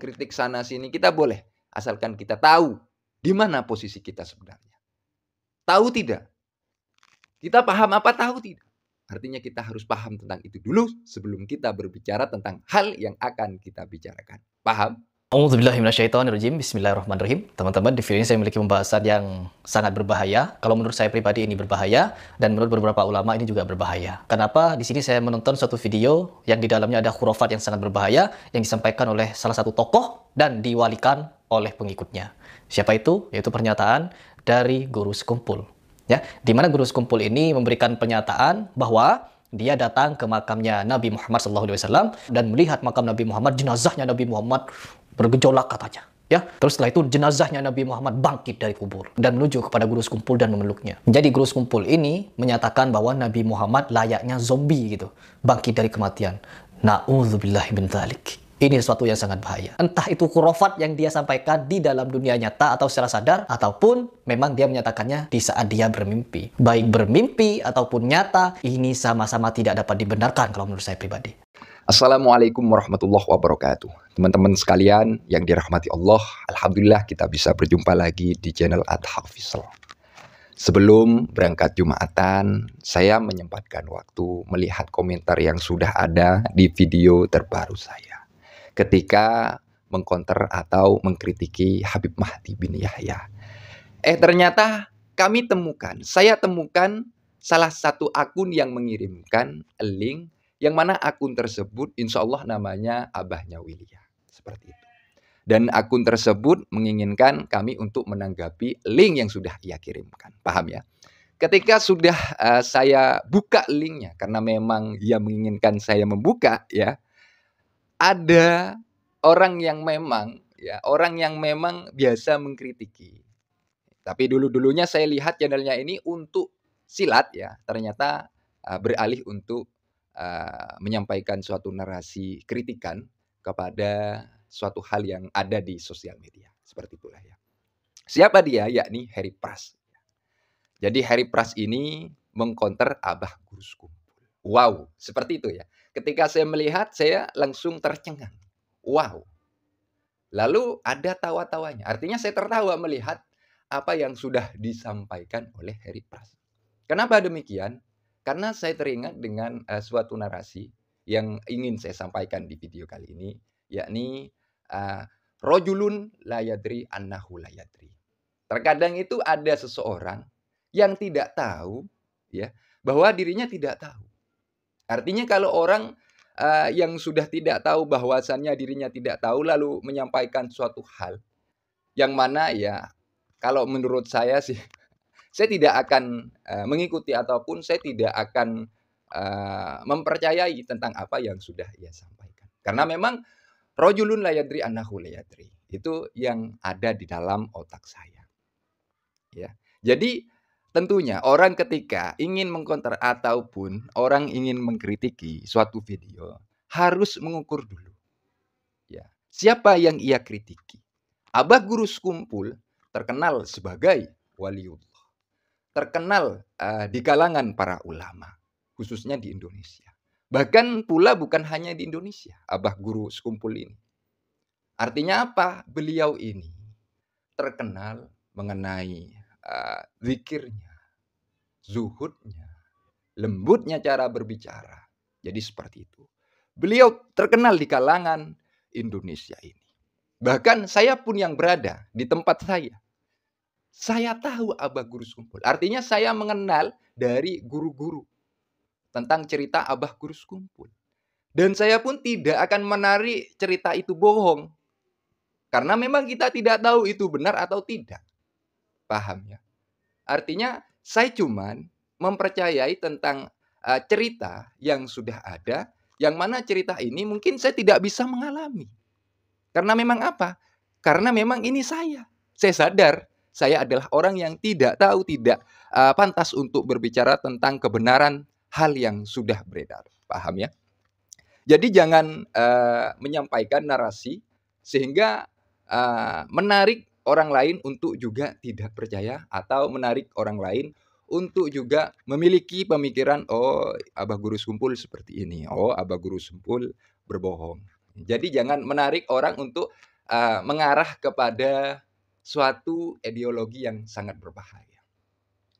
Kritik sana sini kita boleh asalkan kita tahu di mana posisi kita sebenarnya. Tahu tidak? Kita paham apa tahu tidak? Artinya kita harus paham tentang itu dulu sebelum kita berbicara tentang hal yang akan kita bicarakan. Paham? Bismillahirrahmanirrahim. Bismillahirrahmanirrahim. Teman-teman, di video ini saya memiliki pembahasan yang sangat berbahaya. Kalau menurut saya pribadi ini berbahaya dan menurut beberapa ulama ini juga berbahaya. Kenapa? Di sini saya menonton suatu video yang di dalamnya ada khurafat yang sangat berbahaya yang disampaikan oleh salah satu tokoh dan diwalikan oleh pengikutnya. Siapa itu? Yaitu pernyataan dari guru sekumpul. Ya, di mana guru sekumpul ini memberikan pernyataan bahwa dia datang ke makamnya Nabi Muhammad SAW dan melihat makam Nabi Muhammad, jenazahnya Nabi Muhammad bergejolak katanya. Ya, terus setelah itu jenazahnya Nabi Muhammad bangkit dari kubur dan menuju kepada guru sekumpul dan memeluknya. Jadi guru sekumpul ini menyatakan bahwa Nabi Muhammad layaknya zombie gitu, bangkit dari kematian. Na'udzubillah min ini sesuatu yang sangat bahaya. Entah itu kurofat yang dia sampaikan di dalam dunia nyata atau secara sadar, ataupun memang dia menyatakannya di saat dia bermimpi. Baik bermimpi ataupun nyata, ini sama-sama tidak dapat dibenarkan kalau menurut saya pribadi. Assalamualaikum warahmatullahi wabarakatuh. Teman-teman sekalian yang dirahmati Allah, Alhamdulillah kita bisa berjumpa lagi di channel Adhaq Fisal. Sebelum berangkat Jumatan, saya menyempatkan waktu melihat komentar yang sudah ada di video terbaru saya ketika mengkonter atau mengkritiki Habib Mahdi bin Yahya. Eh ternyata kami temukan, saya temukan salah satu akun yang mengirimkan link yang mana akun tersebut insya Allah namanya Abahnya Wilia. Seperti itu. Dan akun tersebut menginginkan kami untuk menanggapi link yang sudah ia kirimkan. Paham ya? Ketika sudah uh, saya buka linknya, karena memang ia menginginkan saya membuka ya, ada orang yang memang ya orang yang memang biasa mengkritiki. Tapi dulu-dulunya saya lihat channelnya ini untuk silat ya. Ternyata uh, beralih untuk uh, menyampaikan suatu narasi kritikan kepada suatu hal yang ada di sosial media. Seperti itulah ya. Siapa dia? Yakni Harry Pras. Jadi Harry Pras ini mengkonter Abah Gurus Kumpul. Wow, seperti itu ya. Ketika saya melihat, saya langsung tercengang. Wow. Lalu ada tawa-tawanya. Artinya saya tertawa melihat apa yang sudah disampaikan oleh Harry Pras. Kenapa demikian? Karena saya teringat dengan uh, suatu narasi yang ingin saya sampaikan di video kali ini, yakni uh, rojulun layadri annahu layadri. Terkadang itu ada seseorang yang tidak tahu ya bahwa dirinya tidak tahu. Artinya kalau orang uh, yang sudah tidak tahu bahwasannya dirinya tidak tahu lalu menyampaikan suatu hal yang mana ya kalau menurut saya sih saya tidak akan uh, mengikuti ataupun saya tidak akan uh, mempercayai tentang apa yang sudah ia sampaikan. Karena memang rojulun layadri anahu layadri itu yang ada di dalam otak saya. Ya. Jadi Tentunya orang ketika ingin mengkonter ataupun orang ingin mengkritiki suatu video harus mengukur dulu. Ya, siapa yang ia kritiki? Abah Guru Sekumpul terkenal sebagai waliullah. Terkenal uh, di kalangan para ulama, khususnya di Indonesia. Bahkan pula bukan hanya di Indonesia, Abah Guru Sekumpul ini. Artinya apa? Beliau ini terkenal mengenai Eh, zikirnya, zuhudnya, lembutnya cara berbicara. Jadi seperti itu. Beliau terkenal di kalangan Indonesia ini. Bahkan saya pun yang berada di tempat saya. Saya tahu Abah Guru Sumpul. Artinya saya mengenal dari guru-guru tentang cerita Abah Guru Sumpul. Dan saya pun tidak akan menarik cerita itu bohong. Karena memang kita tidak tahu itu benar atau tidak paham ya. Artinya saya cuman mempercayai tentang uh, cerita yang sudah ada, yang mana cerita ini mungkin saya tidak bisa mengalami. Karena memang apa? Karena memang ini saya. Saya sadar saya adalah orang yang tidak tahu, tidak uh, pantas untuk berbicara tentang kebenaran hal yang sudah beredar. Paham ya? Jadi jangan uh, menyampaikan narasi sehingga uh, menarik orang lain untuk juga tidak percaya atau menarik orang lain untuk juga memiliki pemikiran oh abah guru sumpul seperti ini oh abah guru sumpul berbohong jadi jangan menarik orang untuk uh, mengarah kepada suatu ideologi yang sangat berbahaya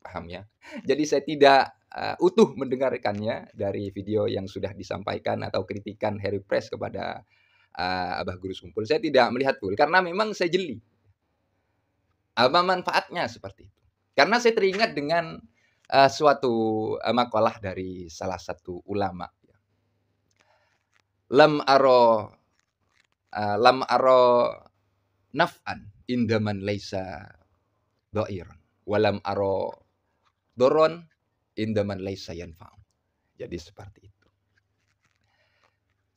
paham ya jadi saya tidak uh, utuh mendengarkannya dari video yang sudah disampaikan atau kritikan Harry Press kepada uh, abah guru sumpul saya tidak melihat full karena memang saya jeli apa manfaatnya seperti itu karena saya teringat dengan uh, suatu uh, eh, makalah dari salah satu ulama ya. lam aro uh, lam aro naf'an indaman laisa doiron walam aro doron indaman laisa yanfaun. jadi seperti itu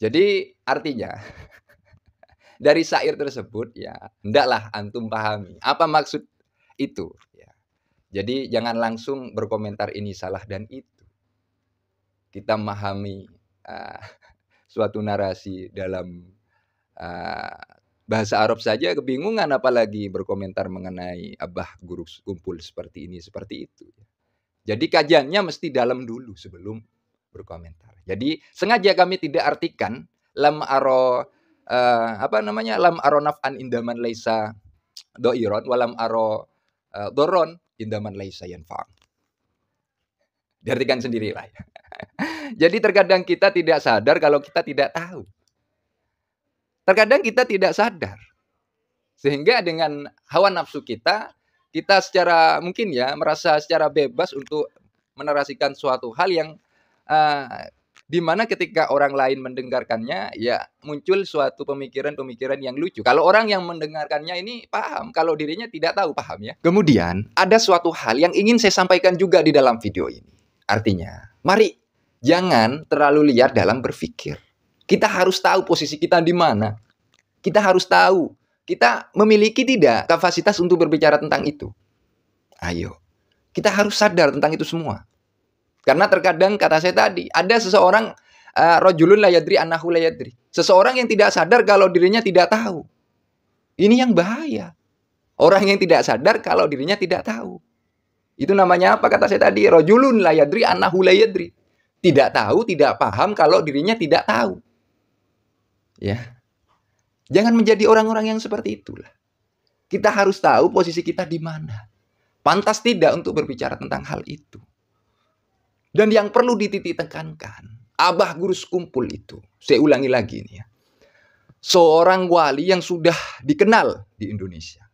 jadi artinya dari syair tersebut ya hendaklah antum pahami apa maksud itu ya. Jadi jangan langsung berkomentar ini salah dan itu. Kita memahami uh, suatu narasi dalam uh, bahasa Arab saja kebingungan apalagi berkomentar mengenai abah guru kumpul seperti ini seperti itu. Ya. Jadi kajiannya mesti dalam dulu sebelum berkomentar. Jadi sengaja kami tidak artikan lam aro uh, apa namanya lam aronaf an indaman laisa doiron walam aro uh, doron indaman leisa laisa yanfa. Diartikan sendirilah. Jadi terkadang kita tidak sadar kalau kita tidak tahu. Terkadang kita tidak sadar. Sehingga dengan hawa nafsu kita, kita secara mungkin ya merasa secara bebas untuk menerasikan suatu hal yang uh, Dimana ketika orang lain mendengarkannya, ya muncul suatu pemikiran-pemikiran yang lucu. Kalau orang yang mendengarkannya ini paham, kalau dirinya tidak tahu paham ya. Kemudian ada suatu hal yang ingin saya sampaikan juga di dalam video ini. Artinya, mari jangan terlalu liar dalam berpikir. Kita harus tahu posisi kita di mana. Kita harus tahu kita memiliki tidak kapasitas untuk berbicara tentang itu. Ayo, kita harus sadar tentang itu semua. Karena terkadang kata saya tadi, ada seseorang uh, rojulun layadri anahu layadri. Seseorang yang tidak sadar kalau dirinya tidak tahu. Ini yang bahaya. Orang yang tidak sadar kalau dirinya tidak tahu. Itu namanya apa kata saya tadi? Rojulun layadri anahu layadri. Tidak tahu, tidak paham kalau dirinya tidak tahu. Ya. Jangan menjadi orang-orang yang seperti itulah. Kita harus tahu posisi kita di mana. Pantas tidak untuk berbicara tentang hal itu. Dan yang perlu dititik tekankan, abah guru sekumpul itu, saya ulangi lagi ini ya. Seorang wali yang sudah dikenal di Indonesia.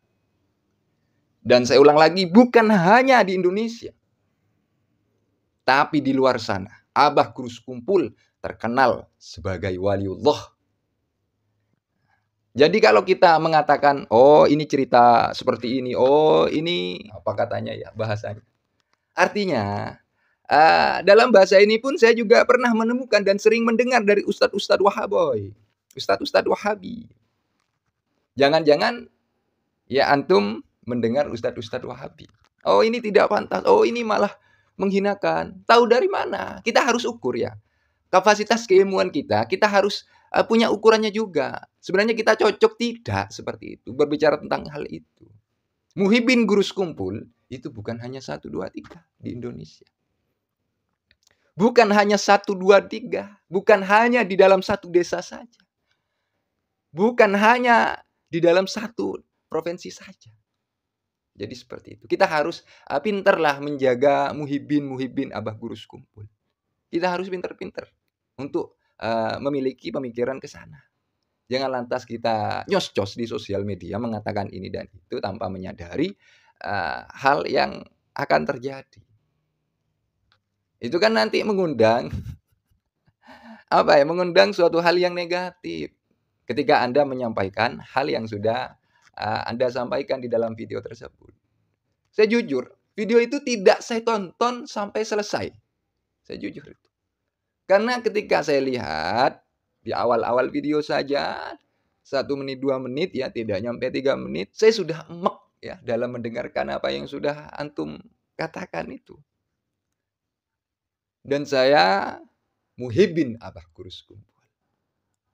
Dan saya ulang lagi, bukan hanya di Indonesia. Tapi di luar sana, Abah Guru Sekumpul terkenal sebagai waliullah. Jadi kalau kita mengatakan, oh ini cerita seperti ini, oh ini apa katanya ya bahasanya. Artinya Uh, dalam bahasa ini pun saya juga pernah menemukan dan sering mendengar dari ustadz-ustadz wahaboy, ustadz-ustadz wahabi. Jangan-jangan ya antum mendengar ustadz-ustadz wahabi. Oh ini tidak pantas, oh ini malah menghinakan. Tahu dari mana? Kita harus ukur ya. Kapasitas keilmuan kita, kita harus uh, punya ukurannya juga. Sebenarnya kita cocok tidak seperti itu. Berbicara tentang hal itu. Muhibin guru sekumpul itu bukan hanya satu dua tiga di Indonesia. Bukan hanya satu, dua, tiga. Bukan hanya di dalam satu desa saja. Bukan hanya di dalam satu provinsi saja. Jadi seperti itu. Kita harus ah, pinterlah menjaga muhibin muhibin abah guru sekumpul. Kita harus pinter-pinter untuk uh, memiliki pemikiran ke sana. Jangan lantas kita nyos nyos di sosial media mengatakan ini dan itu tanpa menyadari uh, hal yang akan terjadi. Itu kan nanti mengundang apa ya? Mengundang suatu hal yang negatif. Ketika Anda menyampaikan hal yang sudah uh, Anda sampaikan di dalam video tersebut. Saya jujur, video itu tidak saya tonton sampai selesai. Saya jujur itu. Karena ketika saya lihat di awal-awal video saja satu menit dua menit ya tidak nyampe tiga menit saya sudah emek ya dalam mendengarkan apa yang sudah antum katakan itu dan saya muhibin abah kurus kumpul.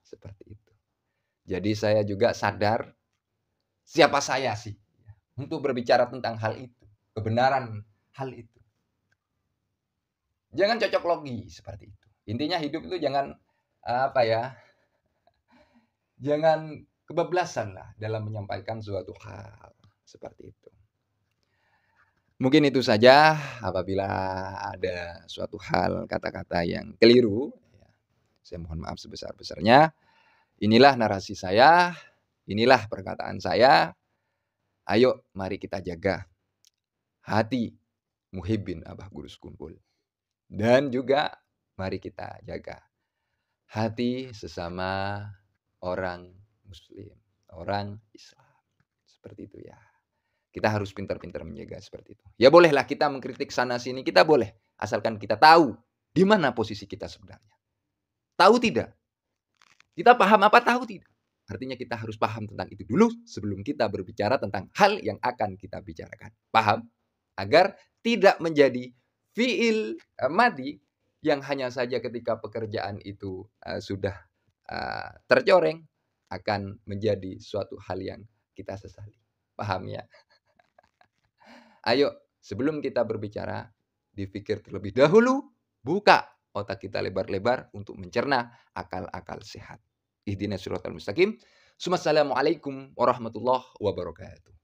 Seperti itu. Jadi saya juga sadar siapa saya sih untuk berbicara tentang hal itu, kebenaran hal itu. Jangan cocok logi seperti itu. Intinya hidup itu jangan apa ya? Jangan kebablasan lah dalam menyampaikan suatu hal seperti itu. Mungkin itu saja apabila ada suatu hal kata-kata yang keliru. Ya, saya mohon maaf sebesar-besarnya. Inilah narasi saya, inilah perkataan saya. Ayo mari kita jaga hati muhibbin Abah Guru Sekumpul. Dan juga mari kita jaga hati sesama orang muslim, orang Islam. Seperti itu ya. Kita harus pintar-pintar menjaga seperti itu. Ya bolehlah kita mengkritik sana sini, kita boleh asalkan kita tahu di mana posisi kita sebenarnya. Tahu tidak? Kita paham apa tahu tidak? Artinya kita harus paham tentang itu dulu sebelum kita berbicara tentang hal yang akan kita bicarakan. Paham? Agar tidak menjadi fiil eh, madi yang hanya saja ketika pekerjaan itu eh, sudah eh, tercoreng akan menjadi suatu hal yang kita sesali. Paham ya? Ayo, sebelum kita berbicara, dipikir terlebih dahulu, buka otak kita lebar-lebar untuk mencerna akal-akal sehat. Ihdinas suratul mustaqim. Assalamualaikum warahmatullahi wabarakatuh.